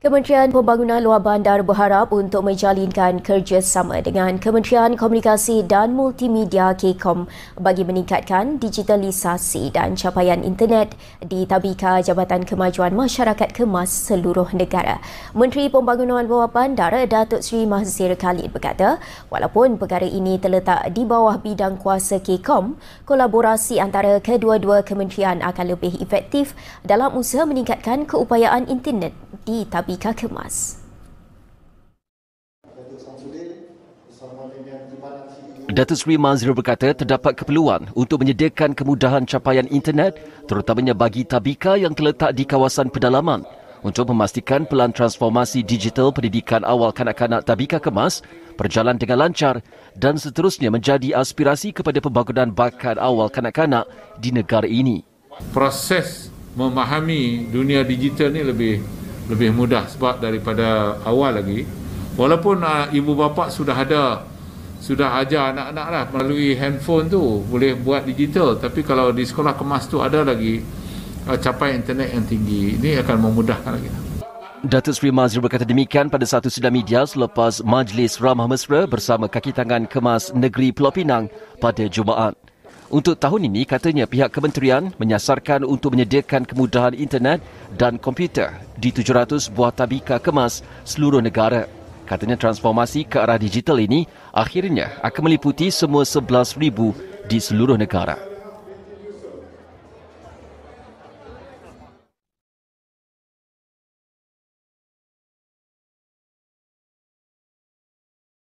Kementerian Pembangunan Luar Bandar berharap untuk menjalinkan kerjasama dengan Kementerian Komunikasi dan Multimedia KCOM bagi meningkatkan digitalisasi dan capaian internet di Tabika Jabatan Kemajuan Masyarakat Kemas seluruh negara. Menteri Pembangunan Luar Bandar Datuk Seri Mahzir Khalid berkata, walaupun perkara ini terletak di bawah bidang kuasa KCOM, kolaborasi antara kedua-dua kementerian akan lebih efektif dalam usaha meningkatkan keupayaan internet di Tabika Tabika Kemas. Datuk Sri Mazri berkata terdapat keperluan untuk menyediakan kemudahan capaian internet terutamanya bagi tabika yang terletak di kawasan pedalaman untuk memastikan pelan transformasi digital pendidikan awal kanak-kanak tabika kemas berjalan dengan lancar dan seterusnya menjadi aspirasi kepada pembangunan bakat awal kanak-kanak di negara ini. Proses memahami dunia digital ini lebih lebih mudah sebab daripada awal lagi walaupun uh, ibu bapa sudah ada sudah ajar anak-anak lah melalui handphone tu boleh buat digital tapi kalau di sekolah kemas tu ada lagi uh, capai internet yang tinggi ini akan memudahkan lagi Datuk Sri Mazri berkata demikian pada satu sidang media selepas Majlis Ramah Mesra bersama kaki tangan Kemas Negeri Pulau Pinang pada Jumaat. Untuk tahun ini, katanya pihak kementerian menyasarkan untuk menyediakan kemudahan internet dan komputer di 700 buah tabika kemas seluruh negara. Katanya transformasi ke arah digital ini akhirnya akan meliputi semua 11,000 di seluruh negara.